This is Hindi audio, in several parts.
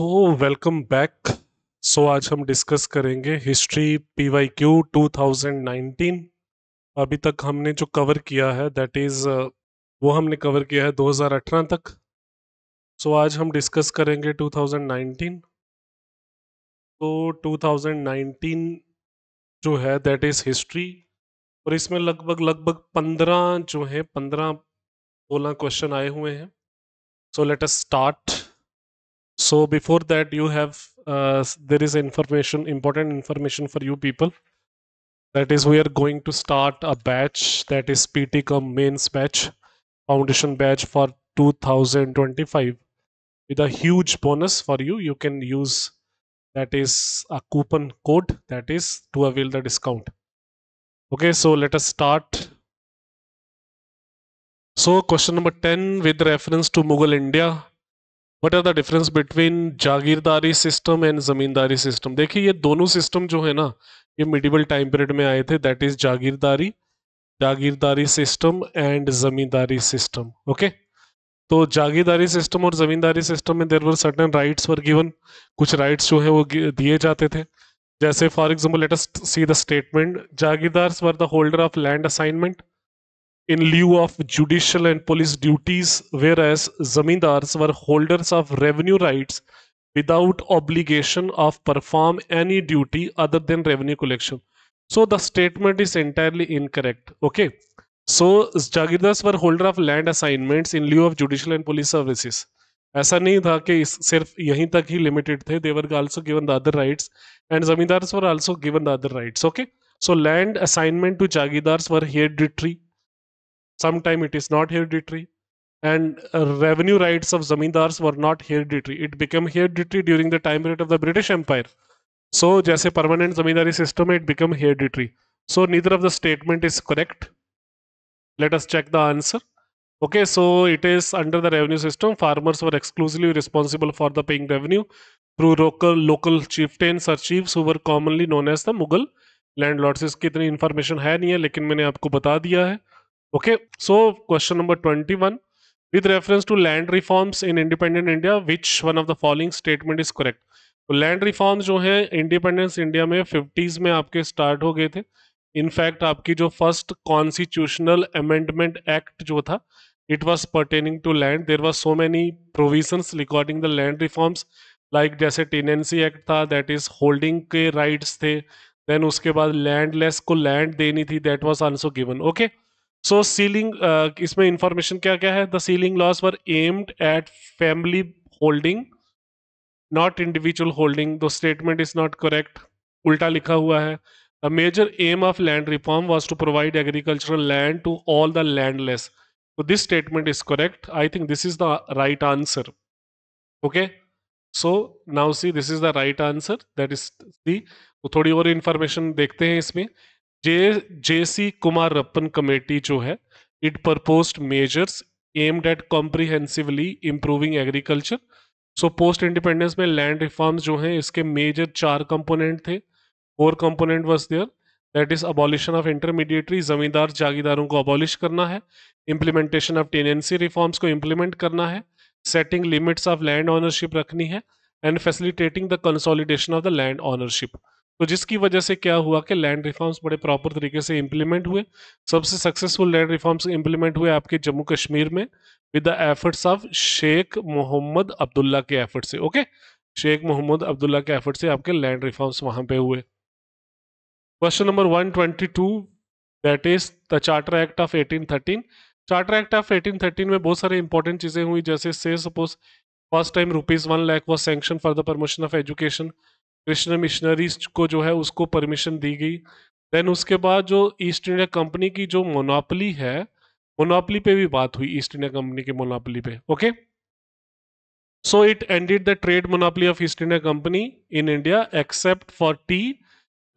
सो वेलकम बैक सो आज हम डिस्कस करेंगे history P Y Q two thousand nineteen अभी तक हमने जो कवर किया है दैट इज़ uh, वो हमने कवर किया है दो हज़ार अठारह तक सो so, आज हम डिस्कस करेंगे टू थाउजेंड नाइनटीन तो टू थाउजेंड नाइनटीन जो है दैट इज़ हिस्ट्री और इसमें लगभग लगभग पंद्रह जो है पंद्रह सोलह क्वेश्चन आए हुए हैं so let us start so before that you have uh, there is information important information for you people that is we are going to start a batch that is ptcom mains batch foundation batch for 2025 with a huge bonus for you you can use that is a coupon code that is to avail the discount okay so let us start so question number 10 with reference to Mughal India what are the difference between jagirdari system and zamindari system देखिए ये दोनों सिस्टम जो है ना ये मिडिवल टाइम पीरियड में आए थे that is jagirdari jagirdari system and zamindari system okay तो जागीरदारी सिस्टम और ज़मींदारी सिस्टम में there were certain rights were given कुछ राइट्स जो है वो दिए जाते थे जैसे for example let us see the statement jagirdars were the holder of land assignment in lieu of judicial and police duties, whereas zamindars were holders of revenue rights without obligation of perform any duty other than revenue collection. So the statement is entirely incorrect. Okay. So jagirdars were holder of land assignments in lieu of judicial and police services. ऐसा नहीं था कि इस सिर्फ यहीं तक ही लिमिटेड थे they were also given the other rights and zamindars were also given the other rights okay so land assignment to jagirdars were hereditary sometime it is not hereditary and uh, revenue rights of zamindars were not hereditary it became hereditary during the time period of the british empire so jaise permanent zamindari system it become hereditary so neither of the statement is correct let us check the answer okay so it is under the revenue system farmers were exclusively responsible for the paying revenue through local local chieftains or chiefs who were commonly known as the mughal landlords इसकी इतनी information hai nahi hai lekin maine aapko bata diya hai okay so question number 21 with reference to land reforms in independent india which one of the following statement is correct तो लैंड रिफॉर्म्स जो है इंडिपेंडेंस इंडिया में फिफ्टीज में आपके स्टार्ट हो गए थे इनफैक्ट आपकी जो फर्स्ट कॉन्स्टिट्यूशनल अमेंडमेंट एक्ट जो था it was pertaining to land there was so many provision recording the land reforms like जैसे टेनेंसी एक्ट था दैट इज होल्डिंग के राइट्स थे देन उसके बाद लैंडलेस को लैंड देनी थी that was also given okay so ceiling uh, इसमें इंफॉर्मेशन क्या क्या है the ceiling laws were aimed at family holding not individual holding दो स्टेटमेंट इज नॉट करेक्ट उल्टा लिखा हुआ है the major aim of land reform was to provide agricultural land to all the landless तो this statement is correct I think this is the right answer okay so now see this is the right answer that is the थोड़ी और इंफॉर्मेशन देखते हैं इसमें जे सी कुमार रप्पन कमेटी जो है it proposed measures aimed at comprehensively improving agriculture so post independence में लैंड रिफॉर्म्स जो हैं इसके मेजर चार कंपोनेंट थे four component was there that is abolition of intermediary zamindar जागीदारों को अबॉलिश करना है इम्प्लीमेंटेशन ऑफ टेनेंसी रिफॉर्म्स को इम्प्लीमेंट करना है setting limits of land ownership रखनी है and facilitating the consolidation of the land ownership तो जिसकी वजह से क्या हुआ कि लैंड रिफॉर्म्स बड़े प्रॉपर तरीके से इम्प्लीमेंट हुए सबसे सक्सेसफुल लैंड रिफॉर्म्स इम्प्लीमेंट हुए आपके जम्मू कश्मीर में with the efforts of Sheikh Mohammad Abdullah के एफर्ट से ओके शेख मोहम्मद अब्दुल्ला के एफर्ट से आपके लैंड रिफॉर्म्स वहां पे हुए question number 122 that is the charter act of 1813 charter act of thirteen में बहुत सारे इंपॉर्टेंट चीजें हुई जैसे से suppose first time rupees one lakh was sanction for the promotion of education Christian missionaries को जो है उसको परमिशन दी गई देन उसके बाद जो ईस्ट इंडिया कंपनी की जो मोनोपली है मोनोपली पे भी बात हुई ईस्ट इंडिया कंपनी की मोनोपली पे okay so it ended the trade monopoly of East India company in India except for tea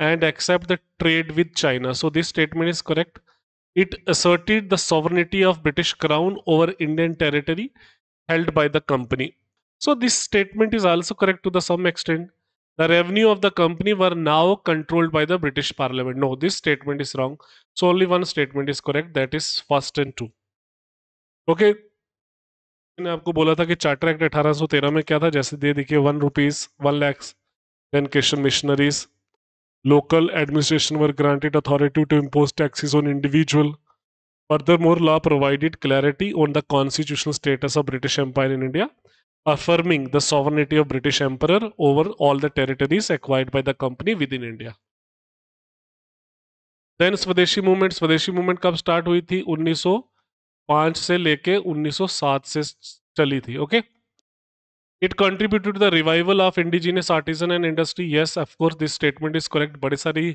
and except the trade with China so this statement is correct it asserted the sovereignty of British crown over Indian territory held by the company so this statement is also correct to the some extent the revenue of the company were now controlled by the british parliament no this statement is wrong so only one statement is correct that is first and two okay मैंने आपको बोला था कि चार्टर एक्ट 1813 में क्या था जैसे दे देखिए one rupees one lakhs then Christian missionaries local administration were granted authority to impose taxes on individual furthermore law provided clarity on the constitutional status of British empire in India affirming the sovereignty of British Emperor over all the territories acquired by the company within India. Then Swadeshi movement Swadeshi movement कब स्टार्ट हुई थी 1905 से लेके 1907 से चली थी okay it contributed to the revival of indigenous artisan and industry yes of course this statement is correct बड़ी सारी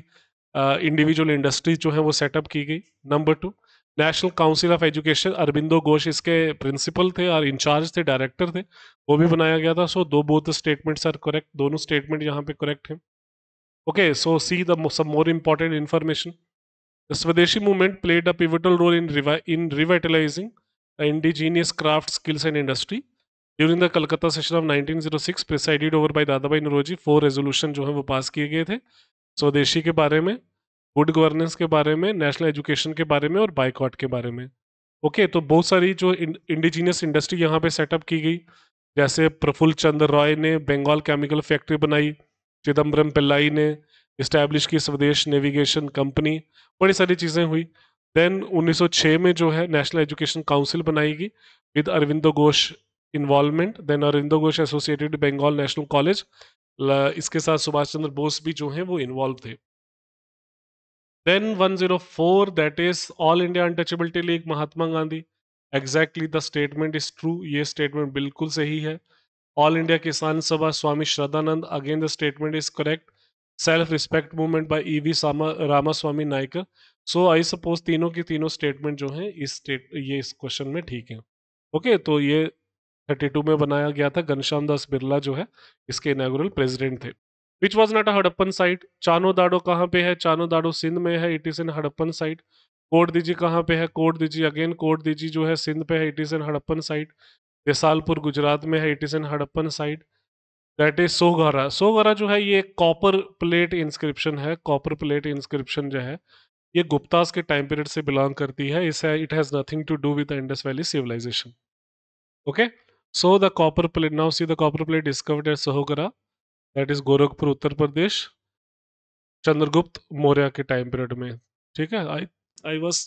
इंडिविजुअल uh, इंडस्ट्रीज जो है वो सेटअप की गई number two national council of education Aurobindo Ghosh इसके प्रिंसिपल थे और इंचार्ज थे डायरेक्टर थे वो भी बनाया गया था सो दो बोथ स्टेटमेंट्स आर करेक्ट दोनों स्टेटमेंट यहाँ पे करेक्ट हैं okay so see the some more important information Swadeshi movement played a pivotal role in in revitalising indigenous craft skills and industry during the Calcutta session of nineteen zero six presided over by Bhai Naoroji four resolution जो है वो पास किए गए थे स्वदेशी के बारे में गुड गवर्नेंस के बारे में नेशनल एजुकेशन के बारे में और बाइकआउट के बारे में ओके okay, तो बहुत सारी जो इंडिजीनियस इंडस्ट्री यहाँ पे सेटअप की गई जैसे प्रफुल्ल चंद्र रॉय ने बंगाल केमिकल फैक्ट्री बनाई चिदम्बरम पिल्लाई ने इस्टेब्लिश की स्वदेश नेविगेशन कंपनी बड़ी सारी चीज़ें हुई देन 1906 में जो है नेशनल एजुकेशन काउंसिल बनाई गई with Aurobindo Ghosh involvement then Aurobindo Ghosh associated Bengal national college इसके साथ सुभाष चंद्र बोस भी जो हैं वो इन्वॉल्व थे Then 104, that is All India Untouchability League, Mahatma Gandhi. Exactly the statement is true ये स्टेटमेंट बिल्कुल सही है all India Kisan Sabha Swami Shraddhanand again the statement is correct self respect movement by E V Ramaswamy Naicker so I suppose तीनों की तीनों स्टेटमेंट जो हैं इस स्टेट ये इस क्वेश्चन में ठीक है ओके okay, तो ये 32 में बनाया गया था घनश्याम दास बिरला जो है इसके इनागोरल प्रेसिडेंट थे which was not a Harappan site Chanhu Daro कहाँ पे है चानो दाड़ो सिंध में है it is in Harappan site Kot Diji कहाँ पे है कोट दीजिए अगेन कोट दीजिए जो है सिंध पे है it is in Harappan site Desalpur Gujarat में है it is in Harappan site that is Sohgaura Sohgaura जो है ये कॉपर प्लेट इंस्क्रिप्शन है कॉपर प्लेट इंस्क्रिप्शन जो है ये गुप्तास के टाइम पीरियड से बिलोंग करती है इसे it has nothing to do with Indus valley civilisation okay so the copper plate now see the copper plate discovered at Sohgaura that is Gorakhpur Uttar Pradesh Chandragupta Maurya के टाइम पीरियड में ठीक है आई आई वॉज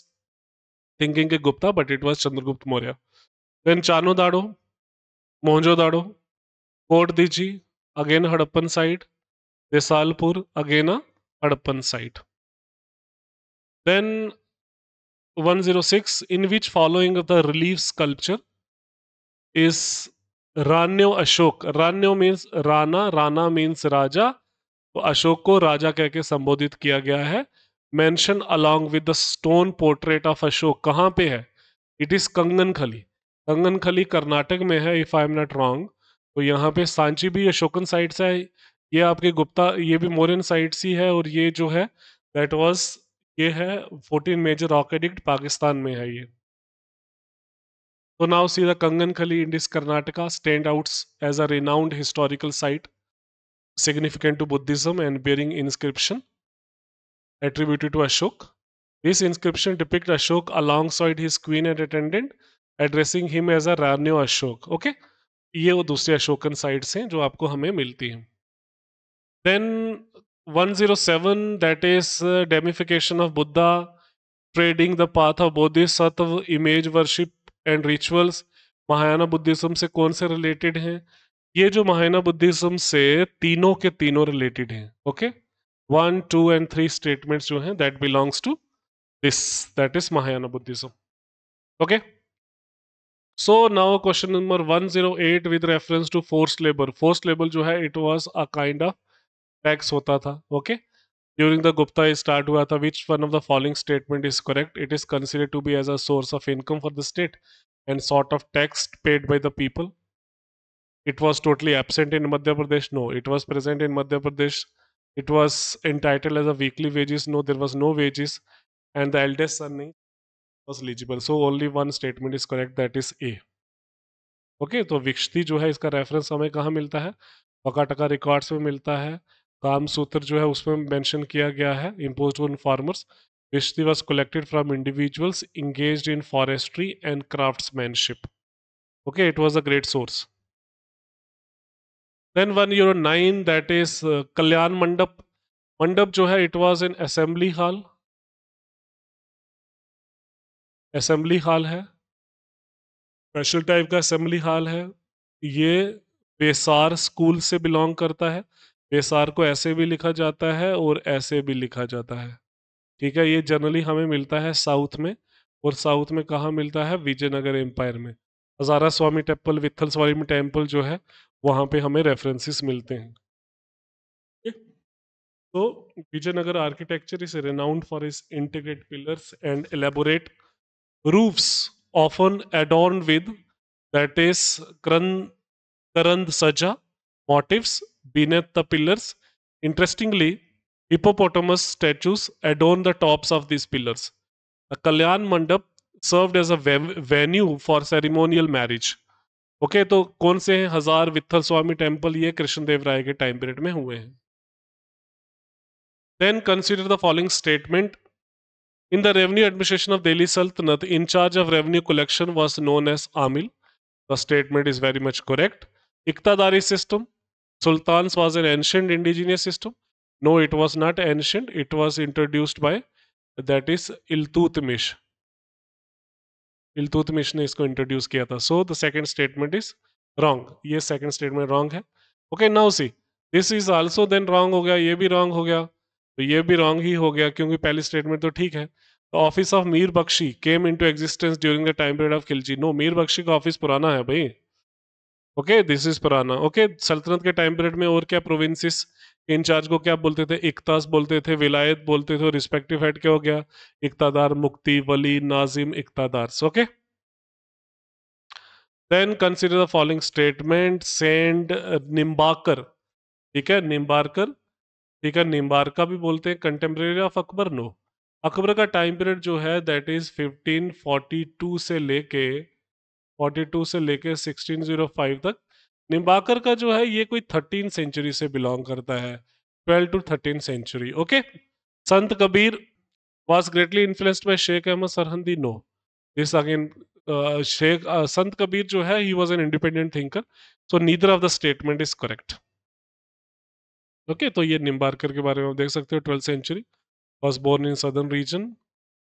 थिंकिंग के Gupta but it was Chandragupta Maurya then Chanhu Daro Mohenjo Daro Kot Diji again Harappan site Desalpur again Harappan site then 106 in which following the relief sculpture is Ranyo Ashoka Ranyo means Rana Rana means राजा तो अशोक को राजा कह के संबोधित किया गया है mention along with the stone portrait of Ashoka कहाँ पे है इट इज कंगनखली कंगनखली कर्नाटक में है if I am not wrong तो यहाँ पे सांची भी अशोकन साइड से है ये आपके गुप्ता ये भी मोरियन साइड सी है और ये जो है दैट वॉज ये है फोर्टीन मेजर ऑर्किडिक्ट पाकिस्तान में है ये So now see the Kangankali Indus Karnataka stand out as a renowned historical site significant to Buddhism and bearing inscription attributed to Ashok. This inscription depicts Ashok alongside his queen and attendant addressing him as a Ranyo Ashoka okay ये वो दूसरे अशोकन साइट्स हैं जो आपको हमें मिलती हैं then 107 that is deification of Buddha treading the path of Bodhisattva image worship and rituals Mahayana Buddhism से कौन से रिलेटेड हैं ये जो महायाना बुद्धिज्म से तीनों के तीनों रिलेटेड हैं okay one two and three statements जो हैं that belongs to this that is Mahayana Buddhism okay So now question number 108 with reference to forced labour forced labour जो है it was a kind of tax होता था okay okay? During the Gupta start हुआ था which one of the following statement is correct it is consider to be as a source of income for the state and sort of tax paid by the people it was totally absent in Madhya Pradesh no it was present in Madhya Pradesh it was entitle as a weekly wages no there was no wages and the eldest son नहीं was eligible so only one statement is correct that is A okay तो विक्षती जो है इसका रेफरेंस हमें कहाँ मिलता है पका टका रिकॉर्ड्स में मिलता है काम सूत्र जो है उसमें मेंशन किया गया है इम्पोज ऑन फार्मर्स रिश्ती was collected from individuals engage in forestry and craftsmanship okay it was a great source then one यूर nine that is Kalyan Mandap Mandap जो है it was in assembly hall assembly hall है स्पेशल टाइप का असेंबली हॉल है ये बेसार स्कूल से बिलोंग करता है एस आर को ऐसे भी लिखा जाता है और ऐसे भी लिखा जाता है ठीक है ये जनरली हमें मिलता है साउथ में और साउथ में कहाँ मिलता है विजयनगर एम्पायर में हजारा स्वामी टेम्पल विथल स्वामी टेम्पल जो है वहाँ पे हमें रेफरेंसेस मिलते हैं तो Vijayanagar architecture is renowned for is integrate pillars and elaborate roofs often adorned with that is karan karand saja beneath the pillars. Interestingly, hippopotamus statues adorn the tops of these pillars. A Kalyan Mandap served as a venue for ceremonial marriage. Okay okay, तो कौन से हैं हजार विथल स्वामी टेम्पल ये कृष्णदेव राय के टाइम पीरियड में हुए हैं then consider the following statement in the revenue administration of Delhi Sultanat in charge of revenue collection was known as Amil the statement is very much correct Iqtadari system Sultans was an ancient indigenous system? No, it was not ancient. It was introduced by that is Iltutmish. Iltutmish ने इसको इंट्रोड्यूस किया था so the second statement is wrong ये सेकंड स्टेटमेंट रॉन्ग है okay now see this is also then wrong हो गया ये भी रॉन्ग हो गया तो ये भी रॉन्ग ही हो गया क्योंकि पहली स्टेटमेंट तो ठीक है the office of Mir Bakhshi came into existence during the time period of Khalji no Mir Bakhshi का ऑफिस पुराना है भाई ओके दिस इज पुराना ओके सल्तनत के टाइम पीरियड में और क्या प्रोविंसेस इंचार्ज को क्या बोलते थे इकतास बोलते थे विलायत बोलते थे रिस्पेक्टिव हेड क्या हो गया इकतादार मुक्ति वली नाजिम इकतादार okay then consider the following statement saint Nimbarka ठीक है निम्बारकर ठीक है निम्बारका भी बोलते हैं contemporary of Akbar no Akbar का टाइम पीरियड जो है दैट इज 1542 से लेके 42 से लेके 1605 तक निम्बाकर का जो है ये कोई थर्टीन सेंचुरी से बिलोंग करता है twelve to thirteen century okay Sant Kabir was greatly influenced by Sheikh Ahmad Sirhindi no this again Sheikh Sant Kabir जो है he was an independent thinker so neither of the statement is correct okay तो ये निम्बारकर के बारे में आप देख सकते हो twelfth century was born in southern region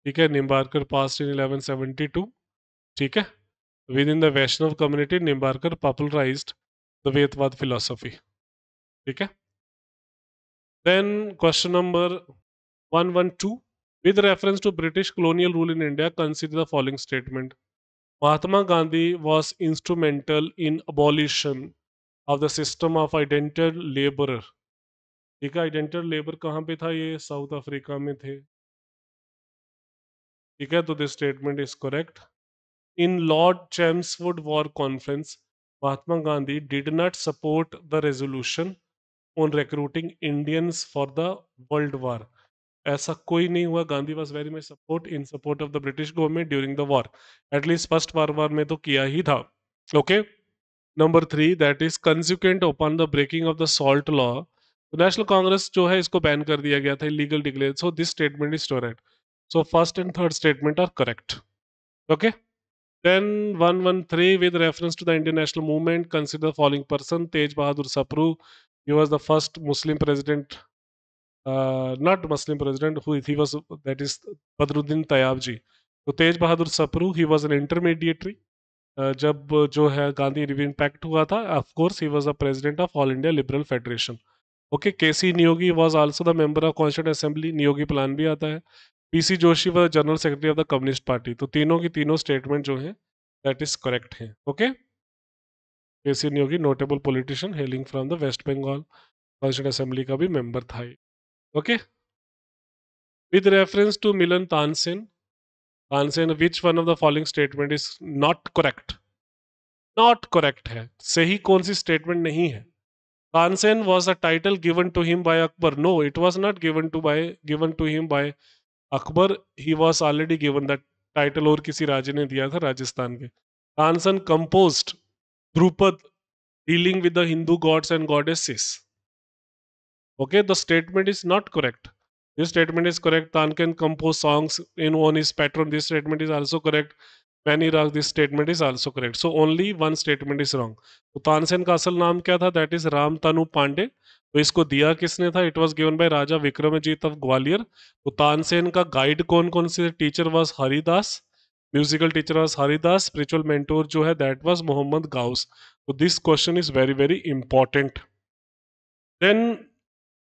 ठीक है निम्बारकर पास्ट इन 1172 ठीक है within the Vaishnav community, Nimbarkar popularized the Vedvad philosophy. Okay? Then question number 112. With reference to British colonial rule in India, consider the following statement. Mahatma Gandhi was instrumental in abolition of the system of identical laborer. ठीक है आइडेंटल लेबर कहाँ पे था ये साउथ अफ्रीका में थे ठीक है तो this statement is correct in Lord Chelmsford war conference Mahatma Gandhi did not support the resolution on recruiting Indians for the world war ऐसा कोई नहीं हुआ Gandhi was very much support in support of the British government during the war at least first war war में तो किया ही था okay number three that is consequent upon the breaking of the salt law National Congress जो है इसको बैन कर दिया गया था legal declare so this statement is correct so first and third statement are correct okay Then 113 with reference to the Indian national movement, consider the following person, Tej Bahadur Sapru. He was the first Muslim president, uh, not Muslim president, who he was, that is Badruddin Tayabji. so tej bahadur sapru he was an intermediary जब जो है गांधी रिवीन पैक्ट हुआ था of course he was the president of All India Liberal Federation okay K C Neogy was also the member of constituent assembly Neogy plan भी आता है पीसी जोशी व general secretary of the communist party तो तीनों की तीनों स्टेटमेंट जो है दैट इज करेक्ट है okay C Neogy notable politician hailing from the West Bengal constituent assembly का भी मेंबर था ओके विद रेफरेंस टू मिलन Tansen Tansen which one of the following statement is not correct not correct है सही कौन सी स्टेटमेंट नहीं है Tansen was a title given to him by Akbar no it was not given to by given to him by Akbar he was already given that title और किसी राजे ने दिया था राजस्थान के Tansen compose dhrupad dealing with the Hindu gods and goddesses okay the statement is not correct this statement is correct tanken compose songs in own is pattern this statement is also correct many raga this statement is also correct so only one statement is wrong तो तानसेन का असल नाम क्या था दैट इज राम तनु पांडे तो इसको दिया किसने था it was given by Raja Vikramjit of Gwalior तो तानसेन का गाइड कौन कौन से teacher was Haridas musical teacher was Haridas spiritual mentor जो है दैट वॉज मोहम्मद गाउस तो this question is very very important then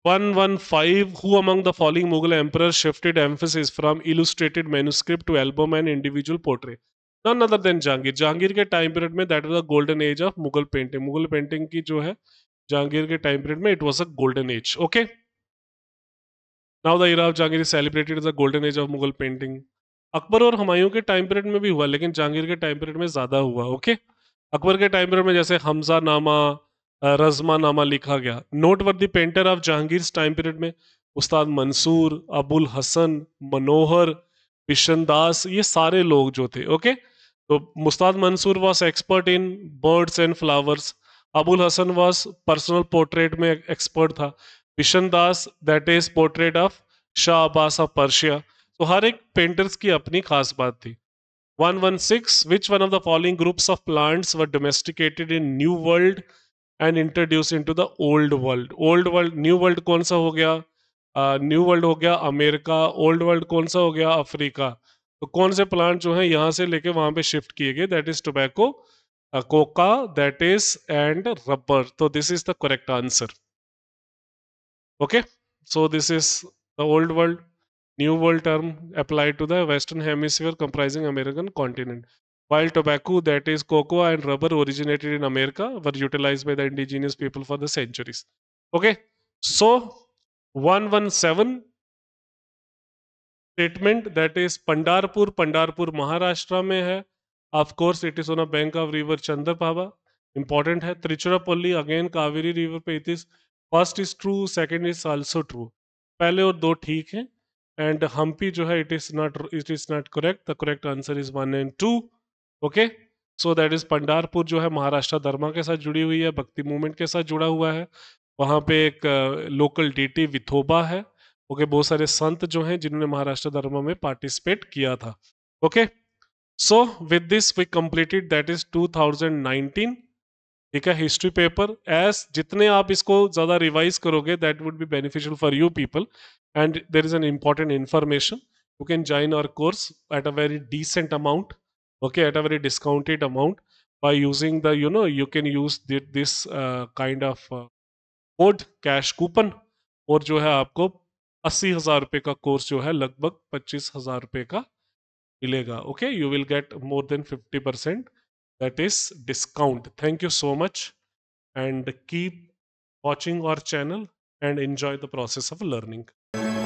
one one five who among the following Mughal emperor shifted emphasis from illustrated manuscript to album and individual portrait none other than Jahangir Jahangir के टाइम पीरियड में that was a golden age of Mughal painting Mughal painting की जो है जहांगीर के टाइम पीरियड में it was a golden age okay now the era of Jahangir celebrated is a golden age of Mughal painting Akbar और हमायूं के टाइम पीरियड में भी हुआ लेकिन जहांगीर के टाइम पीरियड में ज्यादा हुआ ओके अकबर के टाइम पीरियड में जैसे हमजा नामा रजमा नामा लिखा गया note were the painter of Jahangir time period में उस्ताद मंसूर अबुल हसन मनोहर बिशन दास ये सारे लोग जो थे ओके okay? तो Ustad Mansur was expert in birds and flowers Abul Hasan was personal portrait में एक्सपर्ट था Bishan Das that is portrait of Shah Abbas of Persia तो हर एक पेंटर्स की अपनी खास बात थी one one six which one of the following groups of plants were domesticated in new world and introduce in to the old world old world new world कौन सा हो गया न्यू uh, वर्ल्ड हो गया अमेरिका ओल्ड वर्ल्ड कौन सा हो गया अफ्रीका तो कौन से प्लांट जो है यहां से लेके वहां पे शिफ्ट किए गए that is tobacco coca that is and rubber तो this is the correct answer okay so this is the old world new world term apply to the western hemisphere comprising American continent wild tobacco that is cocoa and rubber originated in America were utilise by the indigenous people for the centuries okay so one one seven statement that is Pandharpur Pandharpur Maharashtra में है of course it is on a bank of river पावा इंपॉर्टेंट है त्रिचुरापल्ली अगेन कावेरी रिवर पे it is first is true second is also true पहले और दो ठीक है एंड हम्पी जो है it is not it is not correct the correct answer is one and two okay so that is Pandharpur जो है महाराष्ट्र धर्मा के साथ जुड़ी हुई है भक्ति मूवमेंट के साथ जुड़ा हुआ है वहाँ पे एक लोकल डीटी विथोबा है ओके बहुत सारे संत जो हैं जिन्होंने महाराष्ट्र धर्म में पार्टिसिपेट किया था okay so with this we completed that is 2019 ठीक है हिस्ट्री पेपर एस जितने आप इसको ज्यादा रिवाइज करोगे that would be beneficial for you people and there is an important information you can join our course at a very decent amount okay at a very discounted amount by using the you know you can use this uh, kind of uh, code cash coupon और जो है आपको अस्सी हजार रुपए का कोर्स जो है लगभग पच्चीस हजार रुपए का मिलेगा okay you will get more than fifty percent that is discount thank you so much and keep watching our channel and enjoy the process of learning